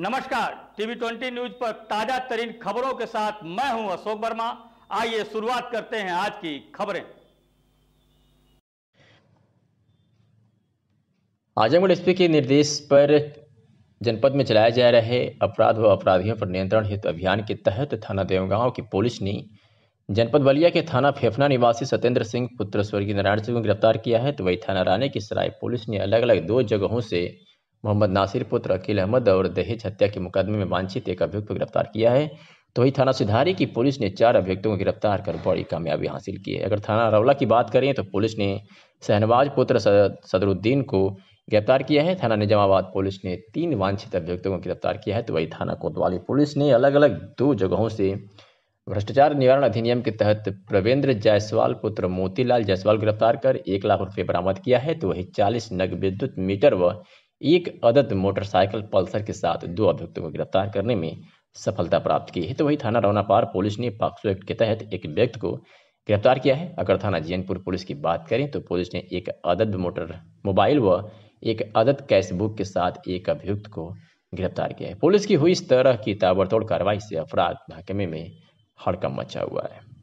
नमस्कार TV twenty news पर ताजा तरीन खबरों के साथ मैं हूं अशोक वर्मा आइए शुरुआत करते हैं आज की खबरें आजमगढ़ एसपी के निर्देश पर जनपद में चलाए जा रहे अपराध व अपराधियों पर नियंत्रण हित अभियान के तहत थाना देवगांव की पुलिस ने जनपद बलिया के थाना फेफना निवासी सत्येंद्र सिंह पुत्र स्वर्गीय नारायण सिंह को गिरफ्तार किया है तो वही थाना रानी की सराय पुलिस ने अलग अलग दो जगहों से मोहम्मद नासिर पुत्र अकील अहमद और दहेज हत्या के मुकदमे में वांछित एक अभियुक्त को गिरफ्तार किया है तो ही थाना सिधारी की पुलिस ने चार अभियुक्तों को गिरफ्तार कर बड़ी कामयाबी हासिल की है अगर थाना रौला की बात करें तो पुलिस ने शहनवाज पुत्र सदरुद्दीन को गिरफ्तार किया है थाना निजामाबाद पुलिस ने तीन वांछित अभियुक्तों को गिरफ्तार किया है तो वही थाना कोतवाली पुलिस ने अलग अलग दो जगहों से भ्रष्टाचार निवारण अधिनियम के तहत प्रवेंद्र जायसवाल पुत्र मोतीलाल जायसवाल गिरफ्तार कर एक लाख रुपये बरामद किया है तो वही चालीस नग विद्युत मीटर व एक अदद मोटरसाइकिल पल्सर के साथ दो अभियुक्तों को गिरफ्तार करने में सफलता प्राप्त की है तो वही थाना रौनापार पुलिस ने पॉक्सो एक्ट के तहत एक व्यक्ति को गिरफ्तार किया है अगर थाना जैनपुर पुलिस की बात करें तो पुलिस ने एक अदद मोटर मोबाइल व एक अदद कैश बुक के साथ एक अभियुक्त को गिरफ्तार किया है पुलिस की हुई इस तरह की ताबड़तोड़ कार्रवाई से अपराध महकमे में हड़कम मचा हुआ है